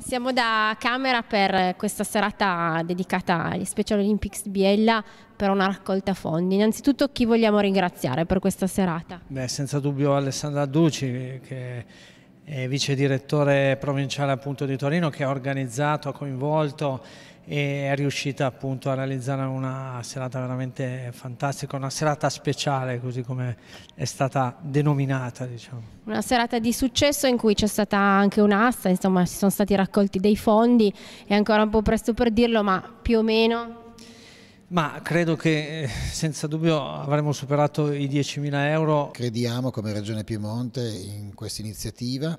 Siamo da Camera per questa serata dedicata agli Special Olympics di Biella per una raccolta fondi. Innanzitutto chi vogliamo ringraziare per questa serata? Beh, senza dubbio Alessandra Ducci che eh, vice direttore provinciale appunto di Torino che ha organizzato, ha coinvolto e è riuscita appunto a realizzare una serata veramente fantastica, una serata speciale così come è stata denominata diciamo. Una serata di successo in cui c'è stata anche un'asta, insomma si sono stati raccolti dei fondi, è ancora un po' presto per dirlo ma più o meno ma credo che eh, senza dubbio avremmo superato i 10.000 euro. Crediamo come Regione Piemonte in questa iniziativa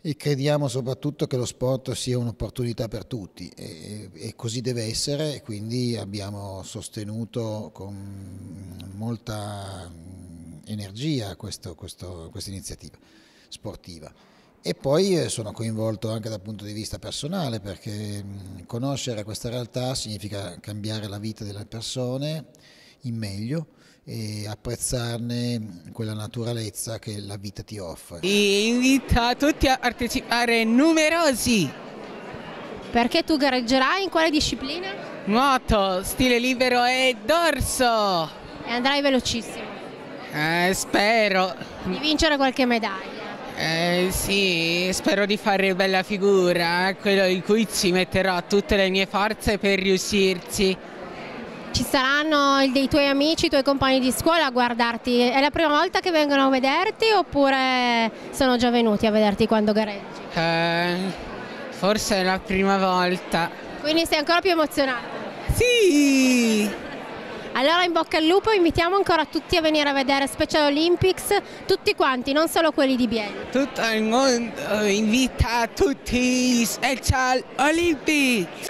e crediamo soprattutto che lo sport sia un'opportunità per tutti e, e così deve essere e quindi abbiamo sostenuto con molta mm, energia questo, questo, questa iniziativa sportiva. E poi eh, sono coinvolto anche dal punto di vista personale perché mm, conoscere questa realtà significa cambiare la vita delle persone in meglio e apprezzarne mm, quella naturalezza che la vita ti offre. E invito a tutti a partecipare numerosi. Perché tu gareggerai in quale disciplina? Nuoto, stile libero e dorso. E andrai velocissimo. Eh, spero. Di vincere qualche medaglia. Eh, sì, spero di fare bella figura, eh, quello in cui ci metterò tutte le mie forze per riuscirci. Ci saranno dei tuoi amici, i tuoi compagni di scuola a guardarti? È la prima volta che vengono a vederti oppure sono già venuti a vederti quando gareggi? Eh, forse è la prima volta. Quindi sei ancora più emozionato? Sì! Allora in bocca al lupo, invitiamo ancora tutti a venire a vedere Special Olympics, tutti quanti, non solo quelli di Bielli. Tutto il mondo invita tutti Special Olympics!